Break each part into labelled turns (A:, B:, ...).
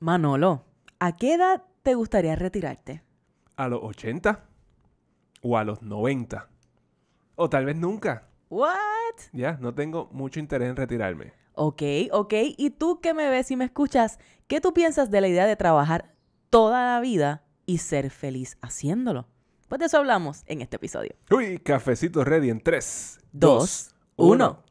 A: Manolo,
B: ¿a qué edad te gustaría retirarte?
A: ¿A los 80? ¿O a los 90? ¿O tal vez nunca? ¿What? Ya, no tengo mucho interés en retirarme. Ok, ok. ¿Y tú qué me ves y me escuchas?
B: ¿Qué tú piensas de la idea de trabajar toda la vida y ser feliz haciéndolo? Pues de eso hablamos en este episodio.
A: Uy, cafecito ready en 3, 2, 1.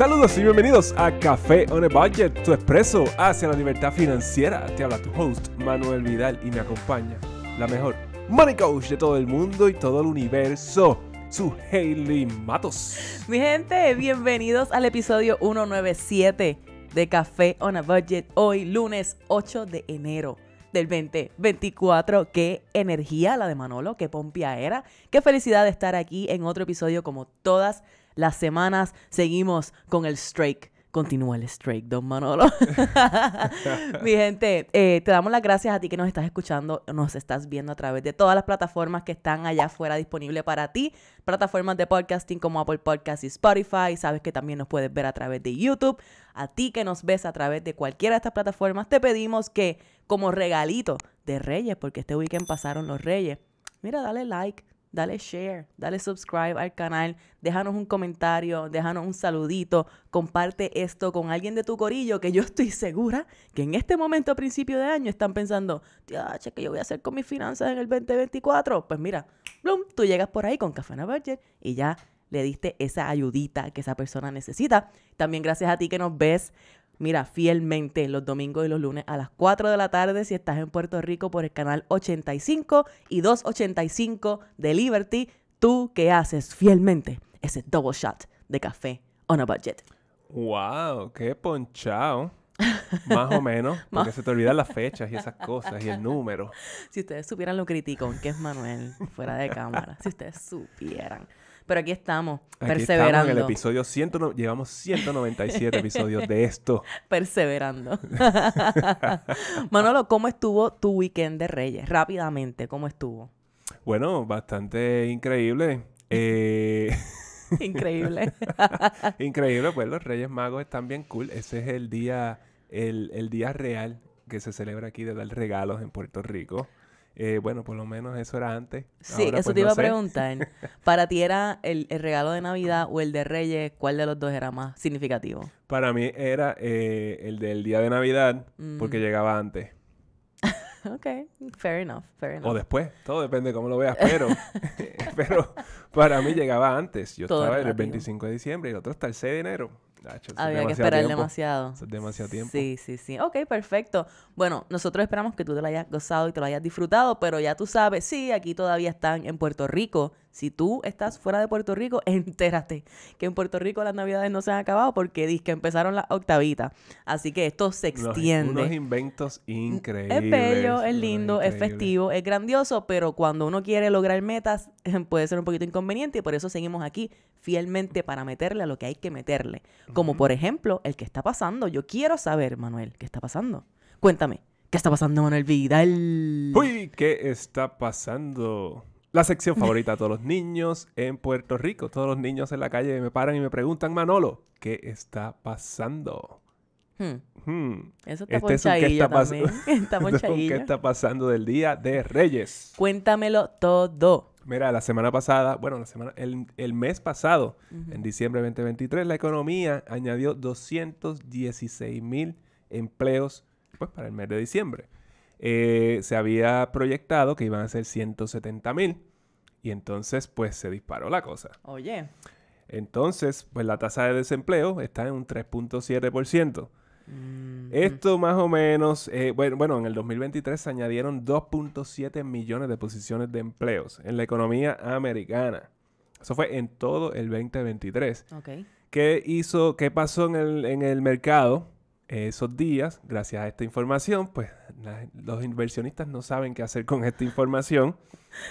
A: Saludos y bienvenidos a Café on a Budget, tu expreso hacia la libertad financiera. Te habla tu host, Manuel Vidal, y me acompaña la mejor money coach de todo el mundo y todo el universo, su Hailey Matos.
B: Mi gente, bienvenidos al episodio 197 de Café on a Budget, hoy lunes 8 de enero del 2024. Qué energía la de Manolo, qué pompia era. Qué felicidad de estar aquí en otro episodio como todas las semanas seguimos con el strike. Continúa el strike, don Manolo. Mi gente, eh, te damos las gracias a ti que nos estás escuchando, nos estás viendo a través de todas las plataformas que están allá afuera disponibles para ti. Plataformas de podcasting como Apple Podcasts y Spotify. Sabes que también nos puedes ver a través de YouTube. A ti que nos ves a través de cualquiera de estas plataformas, te pedimos que como regalito de Reyes, porque este weekend pasaron los Reyes, mira, dale like dale share, dale subscribe al canal, déjanos un comentario, déjanos un saludito, comparte esto con alguien de tu corillo que yo estoy segura que en este momento a principio de año están pensando, tía, che, ¿qué yo voy a hacer con mis finanzas en el 2024? Pues mira, tú llegas por ahí con Café Budget y ya le diste esa ayudita que esa persona necesita. También gracias a ti que nos ves mira, fielmente los domingos y los lunes a las 4 de la tarde si estás en Puerto Rico por el canal 85 y 285 de Liberty. Tú que haces fielmente ese double shot de café on a budget.
A: ¡Wow! ¡Qué ponchao! Más o menos, porque se te olvidan las fechas y esas cosas y el número. Si ustedes supieran lo criticón que es Manuel
B: fuera de cámara, si ustedes supieran pero aquí estamos, perseverando. Estamos
A: en el episodio llevamos 197 episodios de esto. Perseverando.
B: Manolo, ¿cómo estuvo tu weekend de Reyes? Rápidamente, ¿cómo estuvo?
A: Bueno, bastante increíble. Eh, increíble. Increíble, pues los Reyes Magos están bien cool. Ese es el día, el, el día real que se celebra aquí de dar regalos en Puerto Rico. Eh, bueno, por lo menos eso era antes. Sí, eso pues, te iba a preguntar.
B: ¿Para ti era el, regalo de Navidad o el de Reyes? ¿Cuál de los dos era más significativo?
A: Para mí era eh, el del día de Navidad porque mm. llegaba antes.
B: ok, fair enough, fair enough. O
A: después, todo depende de cómo lo veas, pero, pero para mí llegaba antes. Yo estaba el 25 de diciembre y el otro hasta el 6 de enero. Ah, Había que esperar demasiado. demasiado tiempo. Sí, sí, sí. Ok,
B: perfecto. Bueno, nosotros esperamos que tú te lo hayas gozado y te lo hayas disfrutado, pero ya tú sabes, sí, aquí todavía están en Puerto Rico. Si tú estás fuera de Puerto Rico, entérate que en Puerto Rico las navidades no se han acabado porque que empezaron las octavitas. Así que esto se extiende. Los,
A: inventos mm, increíbles. Es bello, es lindo, es festivo,
B: es grandioso, pero cuando uno quiere lograr metas puede ser un poquito inconveniente y por eso seguimos aquí fielmente para meterle a lo que hay que meterle. Como por ejemplo el que está pasando. Yo quiero saber, Manuel, ¿qué está pasando? Cuéntame, ¿qué está pasando, Manuel Vidal?
A: Uy, ¿qué está pasando? La sección favorita de todos los niños en Puerto Rico. Todos los niños en la calle me paran y me preguntan, Manolo, ¿qué está pasando? Hmm. Hmm. Eso está este qué está, este qué está pasando del Día de Reyes. Cuéntamelo todo. Mira, la semana pasada, bueno, la semana, el, mes pasado, en diciembre de 2023, la economía añadió 216 mil empleos pues, para el mes de diciembre. Eh, se había proyectado que iban a ser 170 mil. Y entonces, pues se disparó la cosa. Oye. Entonces, pues la tasa de desempleo está en un 3.7%. Mm-hmm. Esto más o menos, eh, bueno, bueno, en el 2023 se añadieron 2.7 millones de posiciones de empleos en la economía americana. Eso fue en todo el 2023. Ok ¿Qué hizo, qué pasó en el, en el mercado? esos días, gracias a esta información, pues los inversionistas no saben qué hacer con esta información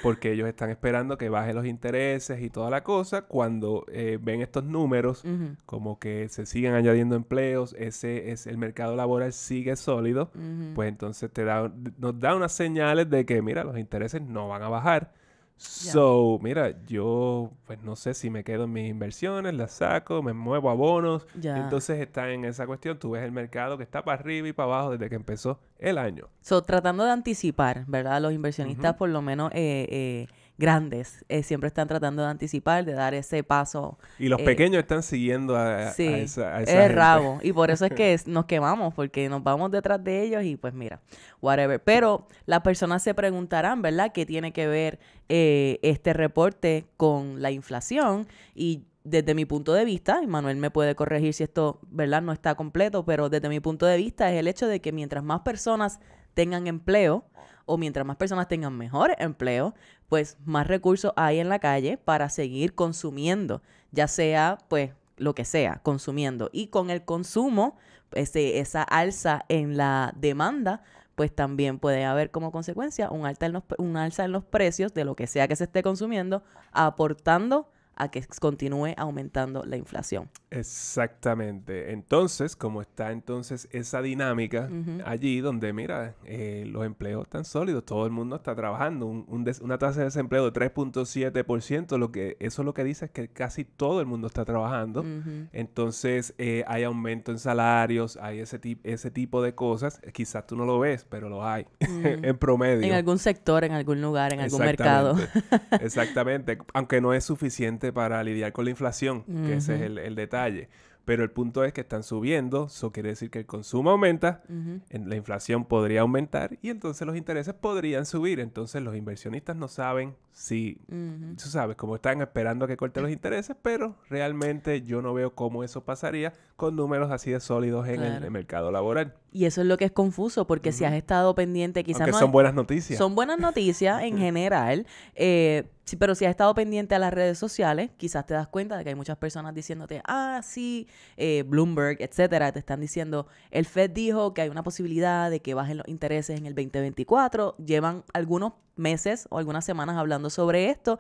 A: porque ellos están esperando que bajen los intereses y toda la cosa. Cuando eh, ven estos números, como que se siguen añadiendo empleos, ese es el mercado laboral sigue sólido, pues entonces te da, nos da unas señales de que, mira, los intereses no van a bajar So, mira, yo pues no sé si me quedo en mis inversiones, las saco, me muevo a bonos. Entonces está en esa cuestión, tú ves el mercado que está para arriba y para abajo desde que empezó el año. So,
B: tratando de anticipar, ¿verdad? Los inversionistas por lo menos eh, eh grandes eh, siempre están tratando de anticipar, de dar ese paso. Y los eh, pequeños
A: están siguiendo a, esa, rabo. Y por eso es que
B: nos quemamos, porque nos vamos detrás de ellos y pues mira, whatever. Pero las personas se preguntarán, ¿verdad?, qué tiene que ver eh, este reporte con la inflación. Y desde mi punto de vista, y Manuel me puede corregir si esto, ¿verdad?, no está completo, pero desde mi punto de vista es el hecho de que mientras más personas tengan empleo, o mientras más personas tengan mejor empleo, pues más recursos hay en la calle para seguir consumiendo, ya sea pues lo que sea, consumiendo. Y con el consumo, ese, esa alza en la demanda, pues también puede haber como consecuencia un en un alza en los precios de lo que sea que se esté consumiendo, aportando a que continúe aumentando la inflación.
A: Exactamente. Entonces, como está entonces esa dinámica allí donde, mira, eh, los empleos están sólidos, todo el mundo está trabajando, una tasa de desempleo de 3.7%, lo que eso lo que dice es que casi todo el mundo está trabajando. Entonces, eh, hay aumento en salarios, hay ese, ese tipo de cosas. Eh, quizás tú no lo ves, pero lo hay en promedio. En algún
B: sector, en algún lugar, en algún mercado.
A: Exactamente. Aunque no es suficiente para lidiar con la inflación, que ese es el, detalle. Pero el punto es que están subiendo, eso quiere decir que el consumo aumenta, la inflación podría aumentar y entonces los intereses podrían subir. Entonces los inversionistas no saben si, tú sabes, como están esperando que corten los intereses, pero realmente yo no veo cómo eso pasaría con números así de sólidos en el mercado laboral.
B: Y eso es lo que es confuso, porque si has estado pendiente, quizás no. Son buenas noticias. Son buenas noticias en general. Eh, sí, pero si has estado pendiente a las redes sociales, quizás te das cuenta de que hay muchas personas diciéndote, ah, sí, eh, Bloomberg, etcétera, te están diciendo, el Fed dijo que hay una posibilidad de que bajen los intereses en el 2024. Llevan algunos meses o algunas semanas hablando sobre esto,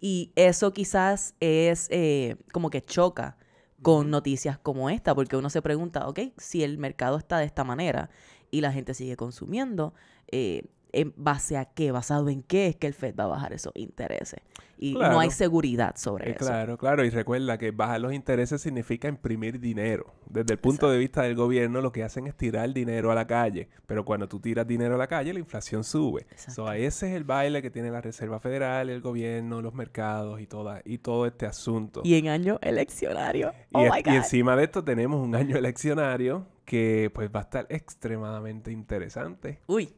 B: y eso quizás es eh, como que choca con noticias como esta, porque uno se pregunta, ok, si el mercado está de esta manera y la gente sigue consumiendo, eh, ¿En base a qué? ¿Basado en qué es que el Fed va a bajar esos intereses?
A: Y no hay seguridad sobre eh, eso. Claro, claro. Y recuerda que bajar los intereses significa imprimir dinero. Desde el punto de vista del gobierno, lo que hacen es tirar dinero a la calle. Pero cuando tú tiras dinero a la calle, la inflación sube. So, ese es el baile que tiene la Reserva Federal, el gobierno, los mercados y, toda, y todo este asunto. Y en año eleccionario. y, oh my y encima de esto tenemos un año eleccionario que pues va a estar extremadamente interesante. Uy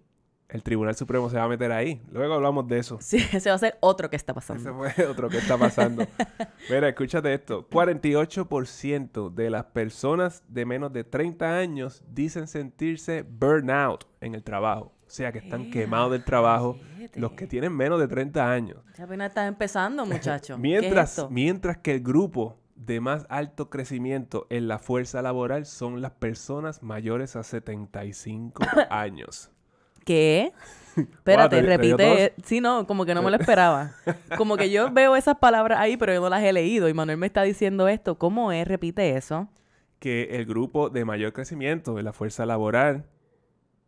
A: el Tribunal Supremo se va a meter ahí. Luego hablamos de eso. Sí, ese va a ser otro que está pasando. Ese fue otro que está pasando. Mira, escúchate esto. 48% de las personas de menos de 30 años dicen sentirse burnout en el trabajo. O sea, que están quemados del trabajo los que tienen menos de 30 años. Ya
B: apenas estás empezando, muchacho. mientras,
A: mientras que el grupo de más alto crecimiento en la fuerza laboral son las personas mayores a 75 años. ¿Qué? Espérate, repite.
B: sí, no, como que no me lo eh. esperaba. Como que yo veo esas palabras ahí, pero yo no las he leído. Y Manuel me está diciendo esto. ¿Cómo es? Repite eso.
A: Que el grupo de mayor crecimiento de la fuerza laboral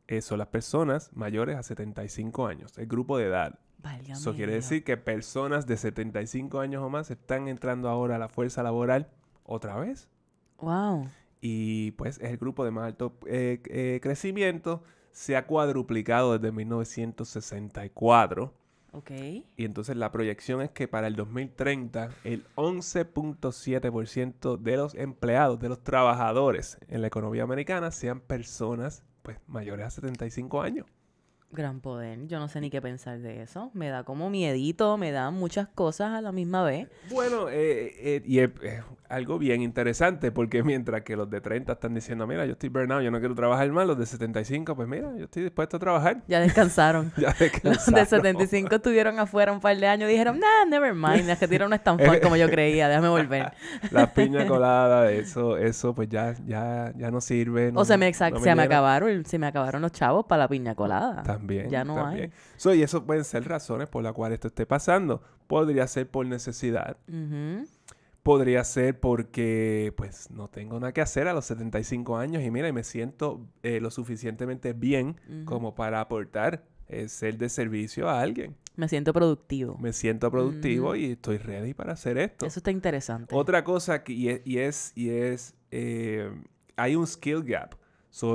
A: eh, son las personas mayores a 75 años. El grupo de edad. Eso quiere decir que personas de 75 años o más están entrando ahora a la fuerza laboral otra vez. Wow. Y pues es el grupo de más alto eh, crecimiento se ha cuadruplicado desde 1964. Ok. Y entonces la proyección es que para el 2030 el 11.7% de los empleados, de los trabajadores en la economía americana sean personas pues mayores a 75 años. Gran poder. Yo no sé ni qué pensar de eso. Me
B: da como miedito, me da muchas cosas a la misma vez.
A: Bueno, eh, eh, eh, y es algo bien interesante porque mientras que los de 30 están diciendo, mira, yo estoy burnout, yo no quiero trabajar más, los de 75, pues mira, yo estoy dispuesto a trabajar. Ya descansaron. Los de 75
B: estuvieron afuera un par de años y dijeron, nah, never mind, es que tiraron no es tan como yo
A: creía, déjame volver. la piña colada, eso, eso pues ya, ya, ya no sirve. o sea, me, se me
B: acabaron, se me acabaron los chavos para la piña colada. También. Ya no también.
A: hay. y eso pueden ser razones por las cuales esto esté pasando. Podría ser por necesidad. Podría ser porque, pues, no tengo nada que hacer a los 75 años y mira, y me siento eh, lo suficientemente bien como para aportar eh, ser de servicio a alguien. Me siento productivo. Me siento
B: productivo y
A: estoy ready para hacer esto. Eso está interesante. Otra cosa que, e, es, y es, eh, hay un skill gap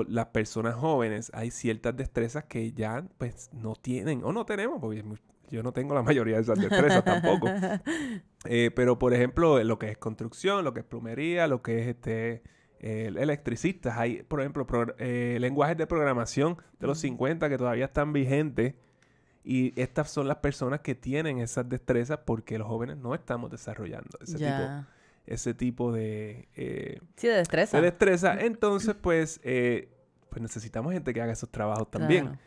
A: las personas jóvenes hay ciertas destrezas que ya pues no tienen o no tenemos, porque yo no tengo la mayoría de esas destrezas tampoco. Eh, pero por ejemplo, eh, lo que es construcción, lo que es plumería, lo que es este electricistas, hay por ejemplo eh, lenguajes de programación de los 50 que todavía están vigentes. Y estas son las personas que tienen esas destrezas porque los jóvenes no estamos desarrollando ese tipo ese tipo de... Eh, sí, de destreza. De destreza. Entonces, pues, eh, pues necesitamos gente que haga esos trabajos también.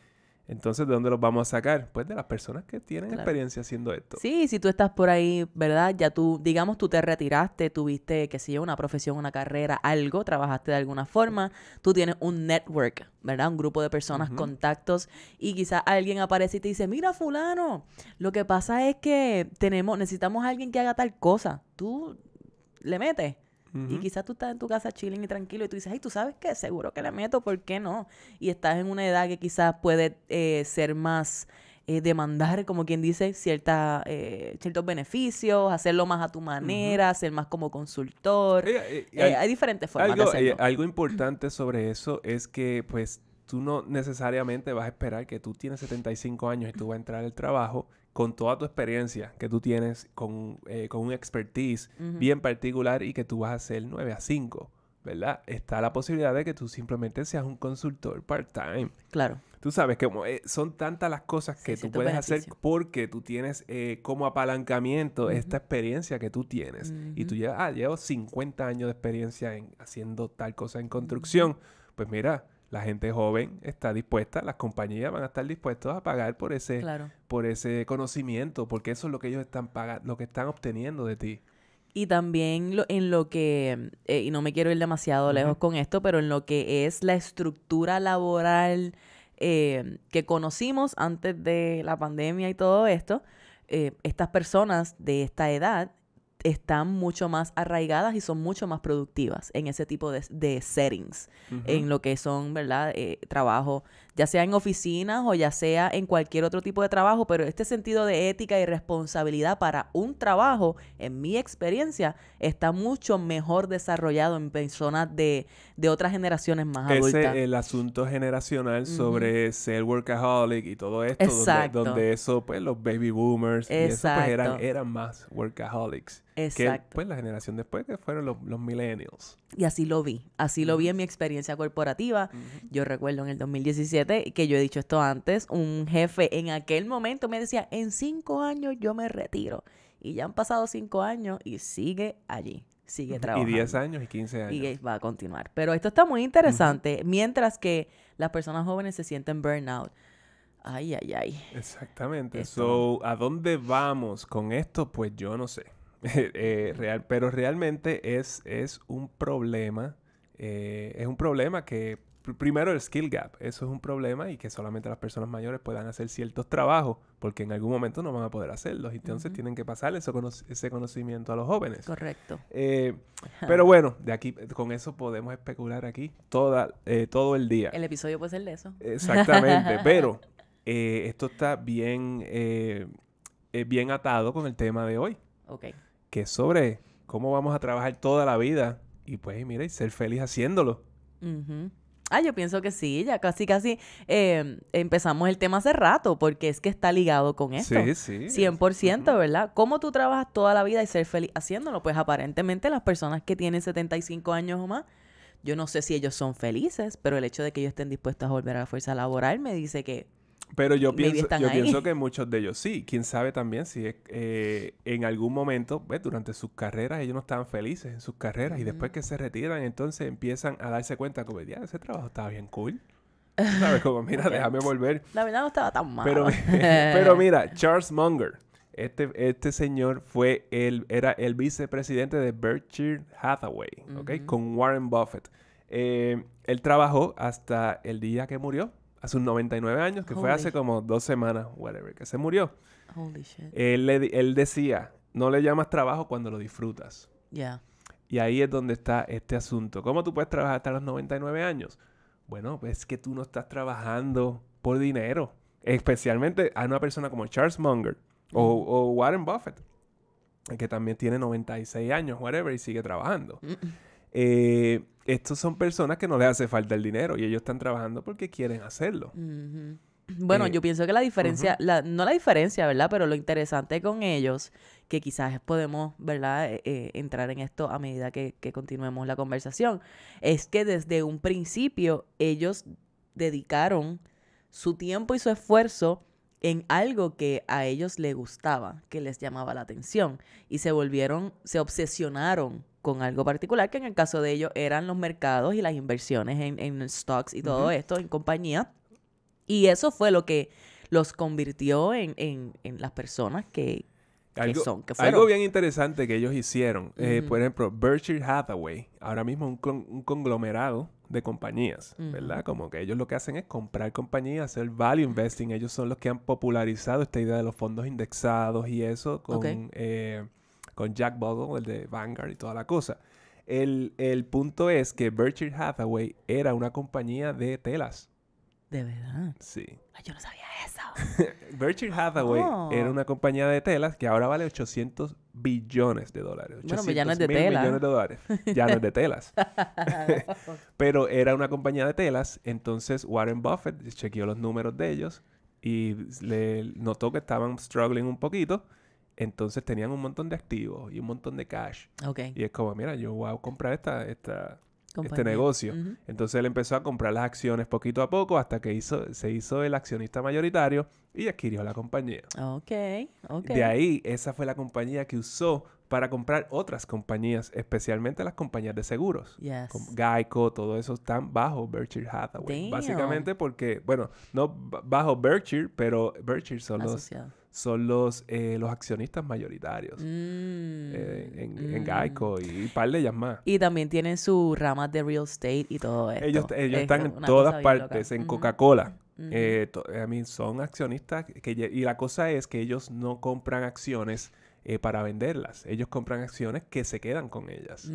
A: Entonces, ¿de dónde los vamos a sacar? Pues de las personas que tienen experiencia haciendo esto.
B: Sí, si tú estás por ahí, ¿verdad? Ya tú, digamos, tú te retiraste, tuviste, qué sé yo, una profesión, una carrera, algo, trabajaste de alguna forma, tú tienes un network, ¿verdad? Un grupo de personas, contactos, y quizás alguien aparece y te dice, mira, fulano, lo que pasa es que tenemos, necesitamos a alguien que haga tal cosa. Tú le metes. Y quizás tú estás en tu casa chilling y tranquilo y tú dices, ay, tú sabes qué, seguro que le meto, ¿por qué no? Y estás en una edad que quizás puede eh, ser más eh, demandar, como quien dice, cierta, eh, ciertos beneficios, hacerlo más a tu manera, ser más como consultor. hay, diferentes formas de hacerlo.
A: algo importante sobre eso es que, pues, tú no necesariamente vas a esperar que tú tienes 75 años y tú vas a entrar al trabajo con toda tu experiencia que tú tienes, con, eh, un expertise bien particular y que tú vas a hacer 9 a 5, ¿verdad? Está la posibilidad de que tú simplemente seas un consultor part-time. Claro. Tú sabes que eh, son tantas las cosas que tú puedes hacer porque tú tienes eh, como apalancamiento esta experiencia que tú tienes. Y tú llevas, ah, llevo 50 años de experiencia en haciendo tal cosa en construcción. Pues mira, la gente joven está dispuesta, las compañías van a estar dispuestas a pagar por ese, por ese conocimiento, porque eso es lo que ellos están pagando, lo que están obteniendo de ti. Y también en lo que, eh, y no
B: me quiero ir demasiado lejos con esto, pero en lo que es la estructura laboral eh, que conocimos antes de la pandemia y todo esto, eh, estas personas de esta edad están mucho más arraigadas y son mucho más productivas en ese tipo de, settings, en lo que son, ¿verdad?, eh, trabajo ya sea en oficinas o ya sea en cualquier otro tipo de trabajo, pero este sentido de ética y responsabilidad para un trabajo, en mi experiencia, está mucho mejor desarrollado en personas de, otras generaciones más adultas. Ese,
A: el asunto generacional sobre ser workaholic y todo esto, Donde, eso, pues los baby boomers, pues, eran, más workaholics. Exacto. Que, pues la generación después que fueron los, los, millennials.
B: Y así lo vi, así lo vi en mi experiencia corporativa.
A: Yo recuerdo en el 2017 que
B: yo he dicho esto antes, un jefe en aquel momento me decía, en cinco años yo me retiro. Y ya han pasado cinco años y sigue allí sigue trabajando. Y diez
A: años y quince
B: años. Y va a continuar. Pero esto está muy interesante. Mientras que las personas jóvenes se sienten burnout. Ay, ay, ay.
A: Exactamente. So, ¿a dónde vamos con esto? Pues yo no sé. Eh, eh, real, pero realmente es, es un problema. Eh, es un problema que primero el skill gap, eso es un problema y que solamente las personas mayores puedan hacer ciertos trabajos porque en algún momento no van a poder hacerlos. y Entonces tienen que pasarle ese conocimiento a los jóvenes. Correcto. Eh, pero bueno, de aquí eh, con eso podemos especular aquí toda, eh, todo el día. El episodio puede ser de eso. Exactamente, pero esto está bien, bien atado con el tema de hoy. Ok. Que es sobre cómo vamos a trabajar toda la vida y pues mire ser feliz haciéndolo.
B: Ah, yo pienso que sí, ya casi casi em, empezamos el tema hace rato, porque es que está ligado con esto. Sí, sí. 100%, ¿verdad? ¿Cómo tú trabajas toda la vida y ser feliz haciéndolo? Pues aparentemente las personas que tienen 75 años o más, yo no sé si ellos son felices, pero el hecho de que ellos estén dispuestos a volver a la fuerza laboral me dice que pero yo pienso, yo pienso
A: que muchos de ellos sí. Quién sabe también si es, eh, en algún momento, durante sus carreras, ellos no estaban felices en sus carreras. Y después que se retiran, entonces empiezan a darse cuenta como, ya, ese trabajo estaba bien cool. ¿Sabes? Como, mira, déjame volver. La verdad no estaba tan mal. Pero, mira, Charles Munger. Este, este señor fue el, era el vicepresidente de Berkshire Hathaway, Con Warren Buffett. Eh, él trabajó hasta el día que murió, Hace sus 99 años, que fue hace como dos semanas, whatever, que se murió. Holy shit. Él, decía, no le llamas trabajo cuando lo disfrutas. Yeah. Y ahí es donde está este asunto. ¿Cómo tú puedes trabajar hasta los 99 años? Bueno, pues es que tú no estás trabajando por dinero. Especialmente a una persona como Charles Munger o, mm. Warren Buffett, que también tiene 96 años, whatever, y sigue trabajando. Mm eh, estos son personas que no les hace falta el dinero y ellos están trabajando porque quieren hacerlo.
B: Bueno, eh, yo pienso que la diferencia, no la diferencia, ¿verdad? Pero lo interesante con ellos, que quizás podemos, ¿verdad? Eh, entrar en esto a medida que, que continuemos la conversación, es que desde un principio ellos dedicaron su tiempo y su esfuerzo en algo que a ellos les gustaba, que les llamaba la atención, y se volvieron, se obsesionaron con algo particular, que en el caso de ellos eran los mercados y las inversiones en, stocks y todo esto, en compañía. Y eso fue lo que los convirtió en, las personas que, son, fueron. Algo bien
A: interesante que ellos hicieron. Eh, por ejemplo, Berkshire Hathaway, ahora mismo un conglomerado de compañías, ¿verdad? Como que ellos lo que hacen es comprar compañías, hacer value investing. Ellos son los que han popularizado esta idea de los fondos indexados y eso con, eh, Jack Bogle, el de Vanguard y toda la cosa. El, punto es que Berkshire Hathaway era una compañía de telas.
B: De verdad.
A: Sí. yo no sabía eso. Berkshire Hathaway era una compañía de telas que ahora vale 800 billones de dólares. 800 bueno, pero pues ya no es de telas. millones de dólares. Ya no es de telas. pero era una compañía de telas. Entonces Warren Buffett chequeó los números de ellos y le notó que estaban struggling un poquito. Entonces tenían un montón de activos y un montón de cash. Okay. Y es como, mira, yo voy a comprar esta, esta,
B: este negocio.
A: Entonces él empezó a comprar las acciones poquito a poco hasta que hizo, se hizo el accionista mayoritario y adquirió la compañía. Ok,
B: ok. De ahí,
A: esa fue la compañía que usó para comprar otras compañías, especialmente las compañías de seguros. Yes. Geico, todo eso están bajo Berkshire Hathaway. Básicamente porque, bueno, no bajo Berkshire, pero Berkshire solo. los son los, eh, los accionistas mayoritarios eh, mm, en, Gaico en, mm. Geico y un par de ellas más.
B: Y también tienen su ramas de real estate y todo eso. Ellos, están en todas partes, en Coca-Cola. Eh,
A: a son accionistas y la cosa es que ellos no compran acciones para venderlas, ellos compran acciones que se quedan con ellas.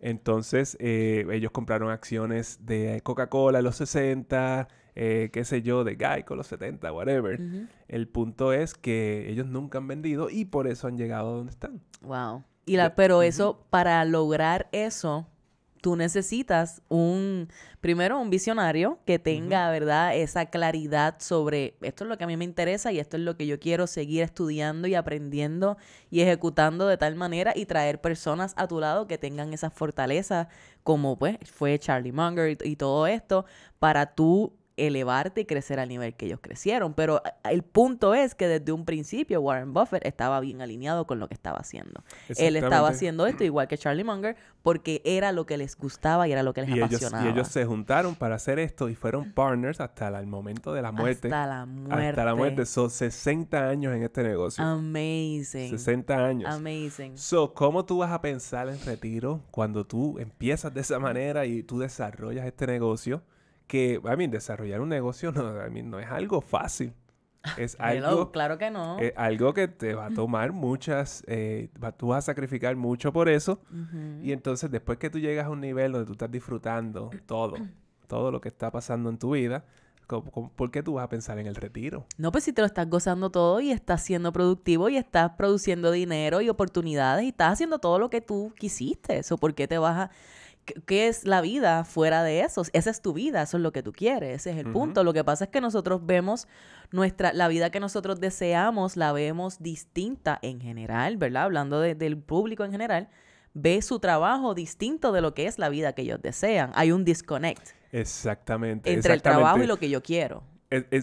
A: Entonces, ellos compraron acciones de Coca-Cola en los 60, eh, qué sé yo, de con los 70, whatever. El punto es que ellos nunca han vendido y por eso han llegado a donde están. Wow. Y la,
B: pero eso, para lograr eso, tú necesitas un, primero un visionario que tenga, ¿verdad?, esa claridad sobre esto es lo que a mí me interesa y esto es lo que yo quiero seguir estudiando y aprendiendo y ejecutando de tal manera y traer personas a tu lado que tengan esas fortalezas, como pues fue Charlie Munger y, y todo esto, para tú elevarte y crecer al nivel que ellos crecieron. Pero eh, el punto es que desde un principio Warren Buffett estaba bien alineado con lo que estaba haciendo. Él estaba haciendo esto igual que Charlie Munger porque era lo que les gustaba y era lo que les apasionaba. y ellos
A: se juntaron para hacer esto y fueron partners hasta el momento de la muerte. Hasta la muerte. Hasta la muerte. Son 60 años en este negocio.
B: Amazing.
A: 60 años.
B: Amazing.
A: So, ¿cómo tú vas a pensar en retiro cuando tú empiezas de esa manera y tú desarrollas este negocio? que, a mí, desarrollar un negocio no, no es algo fácil. Es algo, claro que no. Eh, algo que te va a tomar muchas, eh, tú vas a sacrificar mucho por eso. Y entonces después que tú llegas a un nivel donde tú estás disfrutando todo, todo lo que está pasando en tu vida, por qué tú vas a pensar en el retiro?
B: No, pues si te lo estás gozando todo y estás siendo productivo y estás produciendo dinero y oportunidades y estás haciendo todo lo que tú quisiste, eso, ¿por qué te vas a ¿qué es la vida fuera de eso? Esa es tu vida, eso es lo que tú quieres, ese es el punto. Lo que pasa es que nosotros vemos nuestra, la vida que nosotros deseamos, la vemos distinta en general, ¿verdad? Hablando del público en general, ve su trabajo distinto de lo que es la vida que ellos desean. Hay un disconnect.
A: Exactamente. Entre el trabajo y lo que yo quiero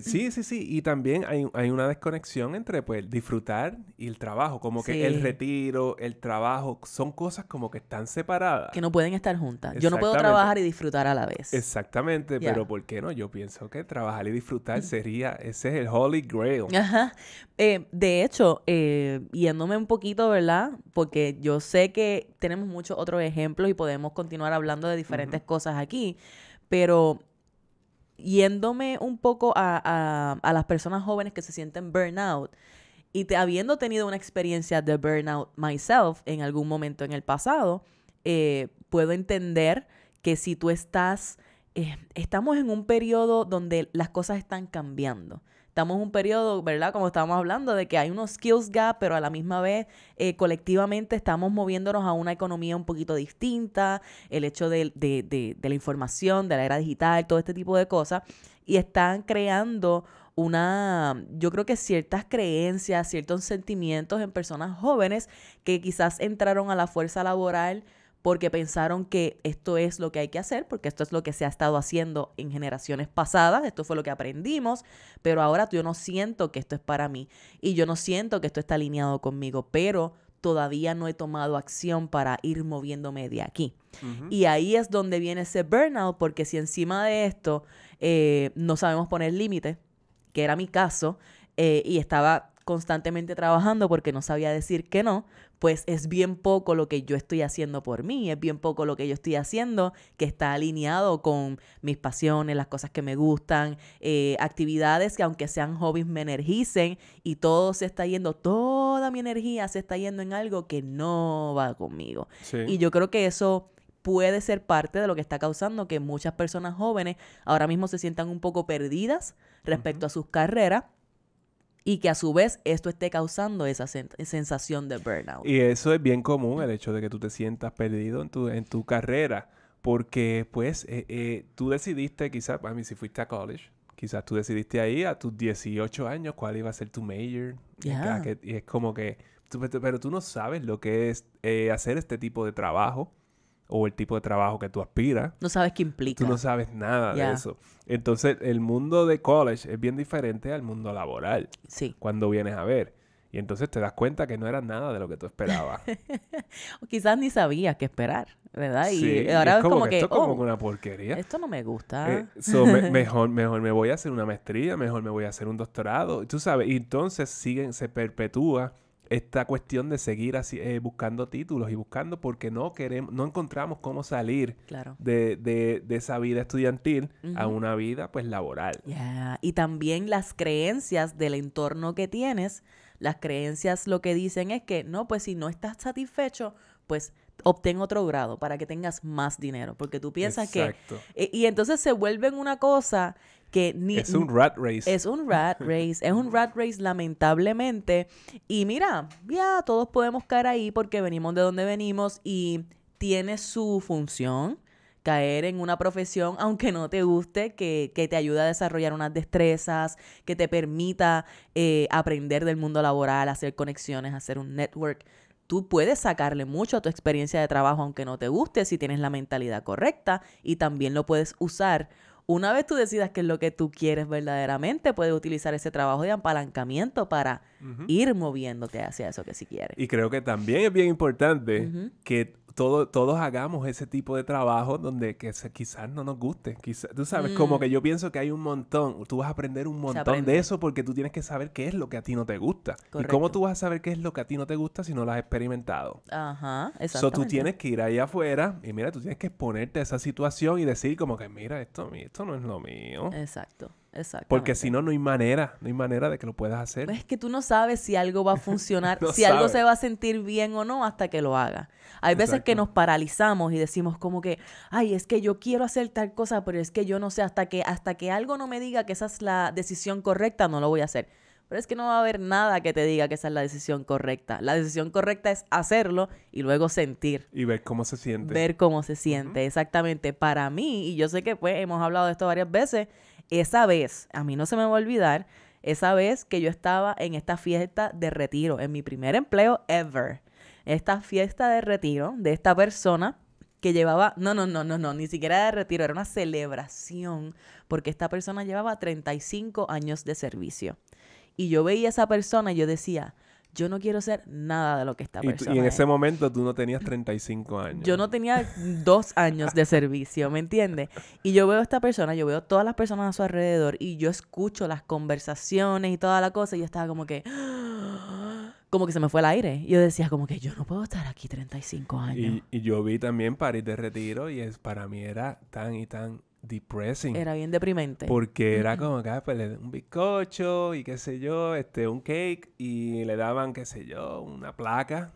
A: sí, sí, sí. Y también hay, hay, una desconexión entre pues disfrutar y el trabajo. Como que el retiro, el trabajo, son cosas como que están separadas.
B: Que no pueden estar juntas. Yo no puedo trabajar y disfrutar a la vez.
A: Exactamente, pero ¿por qué no? Yo pienso que trabajar y disfrutar sería, ese es el holy grail.
B: Ajá. Eh, de hecho, eh, yéndome un poquito, ¿verdad? Porque yo sé que tenemos muchos otros ejemplos y podemos continuar hablando de diferentes cosas aquí, pero yéndome un poco a, las personas jóvenes que se sienten burnout y te, habiendo tenido una experiencia de burnout myself en algún momento en el pasado, eh, puedo entender que si tú estás, eh, estamos en un periodo donde las cosas están cambiando estamos en un periodo, ¿verdad? Como estábamos hablando, de que hay unos skills gap, pero a la misma vez eh, colectivamente estamos moviéndonos a una economía un poquito distinta, el hecho de, de la información, de la era digital, todo este tipo de cosas, y están creando una, yo creo que ciertas creencias, ciertos sentimientos en personas jóvenes que quizás entraron a la fuerza laboral porque pensaron que esto es lo que hay que hacer, porque esto es lo que se ha estado haciendo en generaciones pasadas, esto fue lo que aprendimos, pero ahora yo no siento que esto es para mí y yo no siento que esto está alineado conmigo, pero todavía no he tomado acción para ir moviéndome de aquí. Y ahí es donde viene ese burnout, porque si encima de esto eh, no sabemos poner límite, que era mi caso, eh, y estaba constantemente trabajando porque no sabía decir que no, pues es bien poco lo que yo estoy haciendo por mí, es bien poco lo que yo estoy haciendo que está alineado con mis pasiones, las cosas que me gustan, eh, actividades que aunque sean hobbies me energicen y todo se está yendo, toda mi energía se está yendo en algo que no va conmigo. Y yo creo que eso puede ser parte de lo que está causando que muchas personas jóvenes ahora mismo se sientan un poco perdidas respecto a sus carreras y que a su vez esto esté causando esa sensación de burnout.
A: Y eso es bien común, el hecho de que tú te sientas perdido en tu, en tu carrera, porque pues eh, eh, tú decidiste quizás, a mí si fuiste a college, quizás tú decidiste ahí a tus 18 años cuál iba a ser tu major, y es como que, pero tú no sabes lo que es eh, hacer este tipo de trabajo o el tipo de trabajo que tú aspiras. No sabes qué implica. Tú no sabes nada de eso. Entonces, el mundo de college es bien diferente al mundo laboral. Sí. Cuando vienes a ver. Y entonces te das cuenta que no era nada de lo que tú esperabas.
B: o quizás ni sabías qué esperar, ¿verdad? y ahora es como, que, esto oh,
A: una porquería. Esto no me gusta. Eh, mejor, mejor me voy a hacer una maestría, mejor me voy a hacer un doctorado. Tú sabes, y entonces siguen, se perpetúa esta cuestión de seguir así, eh, buscando títulos y buscando porque no queremos, no encontramos cómo salir de, de, de, esa vida estudiantil a una vida pues laboral.
B: Y también las creencias del entorno que tienes, las creencias lo que dicen es que no, pues si no estás satisfecho, pues obtén otro grado para que tengas más dinero, porque tú piensas que... Y, e, y entonces se vuelven una cosa es un
A: rat race. Es
B: un rat race, es un rat race lamentablemente. Y mira, ya todos podemos caer ahí porque venimos de donde venimos y tiene su función caer en una profesión, aunque no te guste, que, te ayuda a desarrollar unas destrezas, que te permita eh, aprender del mundo laboral, hacer conexiones, hacer un network. Tú puedes sacarle mucho a tu experiencia de trabajo, aunque no te guste, si tienes la mentalidad correcta, y también lo puedes usar una vez tú decidas qué es lo que tú quieres verdaderamente, puedes utilizar ese trabajo de apalancamiento para ir moviéndote hacia eso que si sí quieres.
A: Y creo que también es bien importante que todos hagamos ese tipo de trabajo donde que quizás no nos guste. tú sabes, como mm. que yo pienso que hay un montón. Tú vas a aprender un montón de eso porque tú tienes que saber qué es lo que a ti no te gusta. ¿Y cómo tú vas a saber qué es lo que a ti no te gusta si no lo has experimentado?
B: Ajá, exactamente. tú tienes que
A: ir ahí afuera y mira, tú tienes que exponerte a esa situación y decir como que mira, esto, esto no es lo mío. Exacto.
B: Exacto. Porque si
A: no, no hay manera, no hay manera de que lo puedas hacer. Es
B: que tú no sabes si algo va a funcionar, si algo se va a sentir bien o no hasta que lo hagas. Hay veces que nos paralizamos y decimos como que, ay, es que yo quiero hacer tal cosa, pero es que yo no sé, hasta que, hasta que algo no me diga que esa es la decisión correcta, no lo voy a hacer. Pero es que no va a haber nada que te diga que esa es la decisión correcta. La decisión correcta es hacerlo y luego sentir. Y ver cómo se siente. Ver cómo se siente, exactamente. Para mí, y yo sé que pues hemos hablado de esto varias veces, esa vez, a mí no se me va a olvidar, esa vez que yo estaba en esta fiesta de retiro, en mi primer empleo ever. Esta fiesta de retiro de esta persona que llevaba, no, no, no, no, no, ni siquiera de retiro, era una celebración, porque esta persona llevaba 35 años de servicio. Y yo veía a esa persona y yo decía, yo no quiero ser nada de lo que está persona Y, en ese
A: momento tú no tenías 35 años. Yo
B: no tenía dos años de servicio, ¿me entiendes? Y yo veo a esta persona, yo veo a todas las personas a su alrededor y yo escucho las conversaciones y toda la cosa y yo estaba como que... Como que se me fue el aire. Y yo decía como que yo no puedo estar aquí 35 años.
A: Y, yo vi también París de Retiro y es, para mí era tan y tan depressing. Era bien deprimente. Porque era como que ah, pues, le un bizcocho y qué sé yo, este, un cake y le daban, qué sé yo, una placa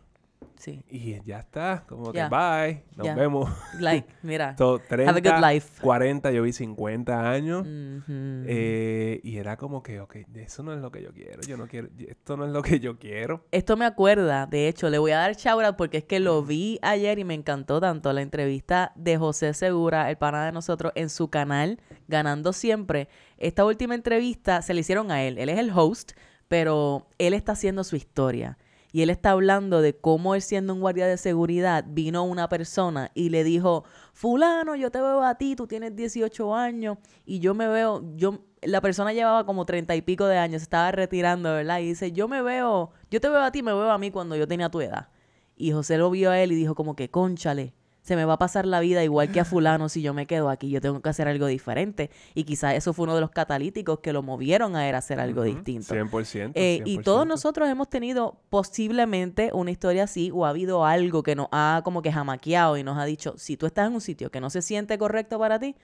A: y ya está, como que bye, nos vemos. Like, mira. have 40, yo vi 50 años. Eh, y era como que, ok, eso no es lo que yo quiero. Yo no quiero, esto no es lo que yo quiero.
B: Esto me acuerda, de hecho, le voy a dar chaura porque es que lo vi ayer y me encantó tanto la entrevista de José Segura, el pana de nosotros, en su canal, Ganando Siempre. Esta última entrevista se le hicieron a él. Él es el host, pero él está haciendo su historia y él está hablando de cómo él siendo un guardia de seguridad vino una persona y le dijo, fulano, yo te veo a ti, tú tienes 18 años y yo me veo, yo, la persona llevaba como 30 y pico de años, estaba retirando, ¿verdad? Y dice, yo me veo, yo te veo a ti, me veo a mí cuando yo tenía tu edad. Y José lo vio a él y dijo como que, cónchale se me va a pasar la vida igual que a fulano si yo me quedo aquí, yo tengo que hacer algo diferente. Y quizás eso fue uno de los catalíticos que lo movieron a a hacer algo distinto.
A: 100%, eh, y todos
B: nosotros hemos tenido posiblemente una historia así o ha habido algo que nos ha como que jamaqueado y nos ha dicho, si tú estás en un sitio que no se siente correcto para ti,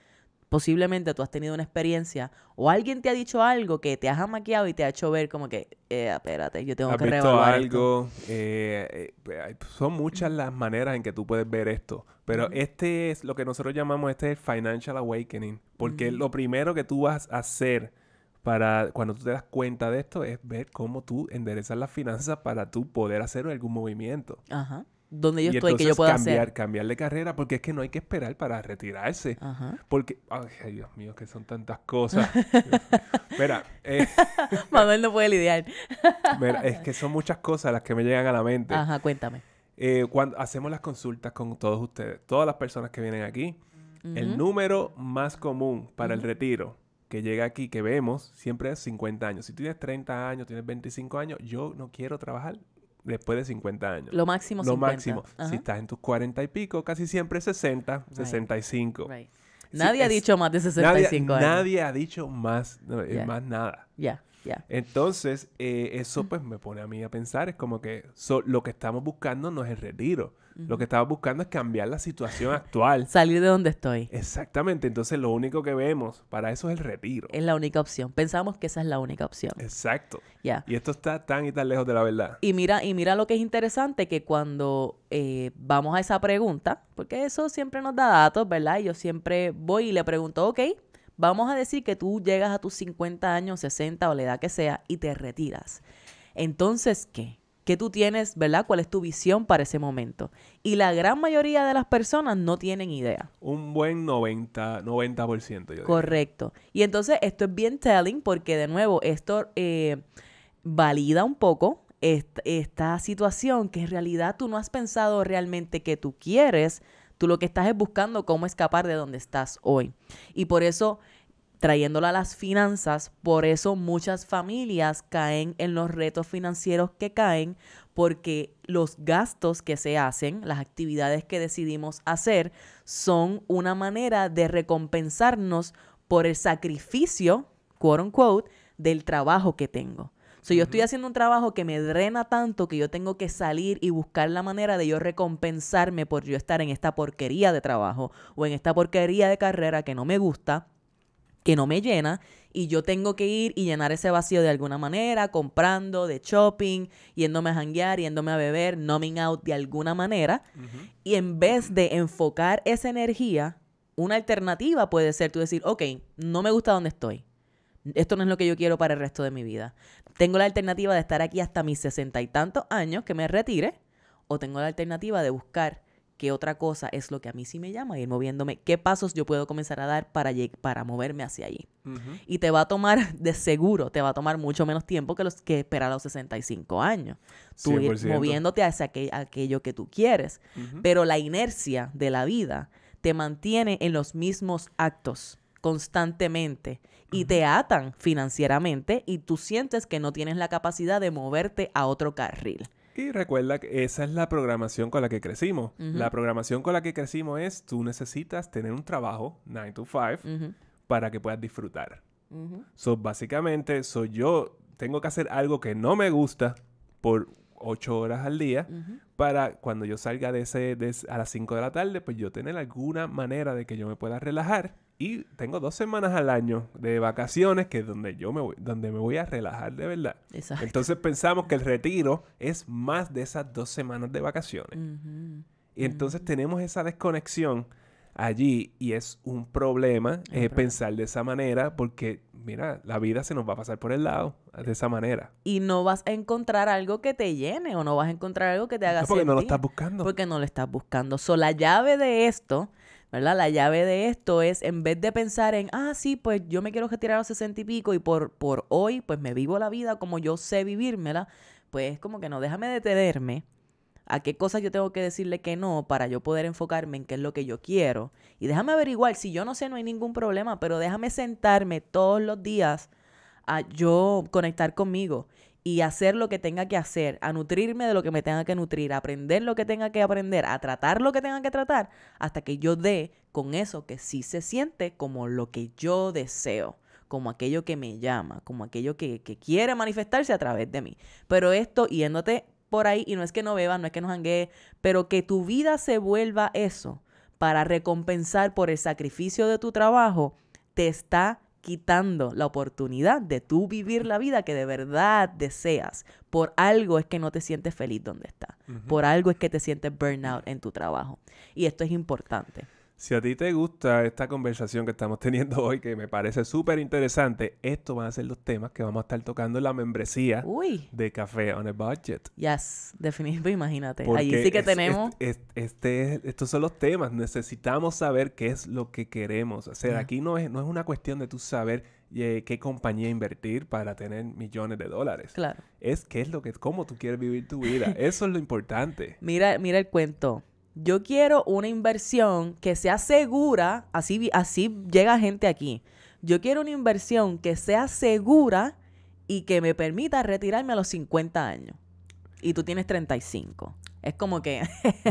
B: posiblemente tú has tenido una experiencia o alguien te ha dicho algo que te has amaqueado y te ha hecho ver como que, eh, espérate, yo tengo que visto algo.
A: Eh, eh, son muchas las maneras en que tú puedes ver esto, pero este es lo que nosotros llamamos este financial awakening, porque mm. lo primero que tú vas a hacer para cuando tú te das cuenta de esto es ver cómo tú enderezas las finanzas para tú poder hacer algún movimiento. Ajá donde yo y estoy que yo pueda cambiar, hacer. Cambiar de carrera porque es que no hay que esperar para retirarse. Porque, ay, Dios mío, que son tantas cosas. mira, eh,
B: Manuel no puede lidiar. mira, es
A: que son muchas cosas las que me llegan a la mente. Ajá, cuéntame. Eh, cuando hacemos las consultas con todos ustedes, todas las personas que vienen aquí, el número más común para el retiro que llega aquí, que vemos, siempre es 50 años. Si tienes 30 años, tienes 25 años, yo no quiero trabajar después de 50 años. Lo máximo Lo 50. máximo. Si estás en tus 40 y pico, casi siempre 60, 65. Nadie ha dicho más de 65 nadie, años. Nadie ha dicho más, eh, más nada. Ya. Entonces, eh, eso mm. pues me pone a mí a pensar, es como que lo que estamos buscando no es el retiro, lo que estamos buscando es cambiar la situación actual. Salir de donde estoy. Exactamente, entonces lo único que vemos para eso es el retiro. Es la única opción, pensamos que esa es la única opción. Exacto. Y esto está tan y tan lejos de la verdad.
B: Y mira, y mira lo que es interesante, que cuando eh, vamos a esa pregunta, porque eso siempre nos da datos, ¿verdad? yo siempre voy y le pregunto, ok, Vamos a decir que tú llegas a tus 50 años, 60 o la edad que sea y te retiras. Entonces, ¿qué? ¿Qué tú tienes, verdad? ¿Cuál es tu visión para ese momento? Y la gran mayoría de las personas no tienen idea.
A: Un buen 90, 90% yo Correcto.
B: Y entonces esto es bien telling porque de nuevo esto eh, valida un poco esta situación que en realidad tú no has pensado realmente que tú quieres, Tú lo que estás es buscando cómo escapar de donde estás hoy. Y por eso trayéndola a las finanzas, por eso muchas familias caen en los retos financieros que caen, porque los gastos que se hacen, las actividades que decidimos hacer, son una manera de recompensarnos por el sacrificio, quote unquote, del trabajo que tengo. Si yo estoy haciendo un trabajo que me drena tanto que yo tengo que salir y buscar la manera de yo recompensarme por yo estar en esta porquería de trabajo o en esta porquería de carrera que no me gusta, que no me llena y yo tengo que ir y llenar ese vacío de alguna manera, comprando, de shopping, yéndome a janguear, yéndome a beber, numbing out de alguna manera. Y en vez de enfocar esa energía, una alternativa puede ser tú decir, ok, no me gusta donde estoy, esto no es lo que yo quiero para el resto de mi vida. Tengo la alternativa de estar aquí hasta mis sesenta y tantos años, que me retire, o tengo la alternativa de buscar qué otra cosa es lo que a mí sí me llama, ir moviéndome, qué pasos yo puedo comenzar a dar para, para moverme hacia allí. Y te va a tomar, de seguro, te va a tomar mucho menos tiempo que, los, que esperar a los 65 años. Tú ir moviéndote hacia aquello que tú quieres. Pero la inercia de la vida te mantiene en los mismos actos constantemente y te atan financieramente y tú sientes que no tienes la capacidad de moverte a otro carril.
A: Y recuerda que esa es la programación con la que crecimos. La programación con la que crecimos es tú necesitas tener un trabajo 9 to 5 para que puedas disfrutar. So, básicamente, soy yo tengo que hacer algo que no me gusta por 8 horas al día para cuando yo salga de ese, a las 5 de la tarde, pues yo tener alguna manera de que yo me pueda relajar. Y tengo dos semanas al año de vacaciones que es donde yo me voy, donde me voy a relajar de verdad. Entonces pensamos que el retiro es más de esas dos semanas de vacaciones. Y entonces tenemos esa desconexión allí y es un problema. Eh, pensar de esa manera porque mira, la vida se nos va a pasar por el lado de esa manera.
B: Y no vas a encontrar algo que te llene o no vas a encontrar algo que te haga sentir. porque no lo estás buscando. Porque no lo estás buscando. So, la llave de esto, ¿verdad? La llave de esto es, en vez de pensar en, ah, sí, pues yo me quiero retirar a los sesenta y pico y por, por hoy, pues me vivo la vida como yo sé vivírmela, pues como que no, déjame detenerme a qué cosas yo tengo que decirle que no para yo poder enfocarme en qué es lo que yo quiero. Y déjame averiguar, si yo no sé no hay ningún problema, pero déjame sentarme todos los días a yo conectar conmigo y hacer lo que tenga que hacer, a nutrirme de lo que me tenga que nutrir, a aprender lo que tenga que aprender, a tratar lo que tenga que tratar, hasta que yo dé con eso que sí se siente como lo que yo deseo como aquello que me llama, como aquello que, que, quiere manifestarse a través de mí. Pero esto yéndote por ahí y no es que no beba, no es que no hanguee pero que tu vida se vuelva eso para recompensar por el sacrificio de tu trabajo, te está quitando la oportunidad de tú vivir la vida que de verdad deseas. Por algo es que no te sientes feliz donde estás. Por algo es que te sientes burnout en tu trabajo. Y esto es importante.
A: Si a ti te gusta esta conversación que estamos teniendo hoy, que me parece súper interesante, estos van a ser los temas que vamos a estar tocando en la membresía de Café on a Budget.
B: Yes, definitivo, imagínate. sí que tenemos.
A: este, estos son los temas. Necesitamos saber qué es lo que queremos hacer. Aquí no es, no es una cuestión de tú saber eh, qué compañía invertir para tener millones de dólares. Claro. Es qué es lo que, cómo tú quieres vivir tu vida. Eso es lo importante.
B: Mira, mira el cuento yo quiero una inversión que sea segura, así, así llega gente aquí. Yo quiero una inversión que sea segura y que me permita retirarme a los 50 años. Y tú tienes 35. Es como que...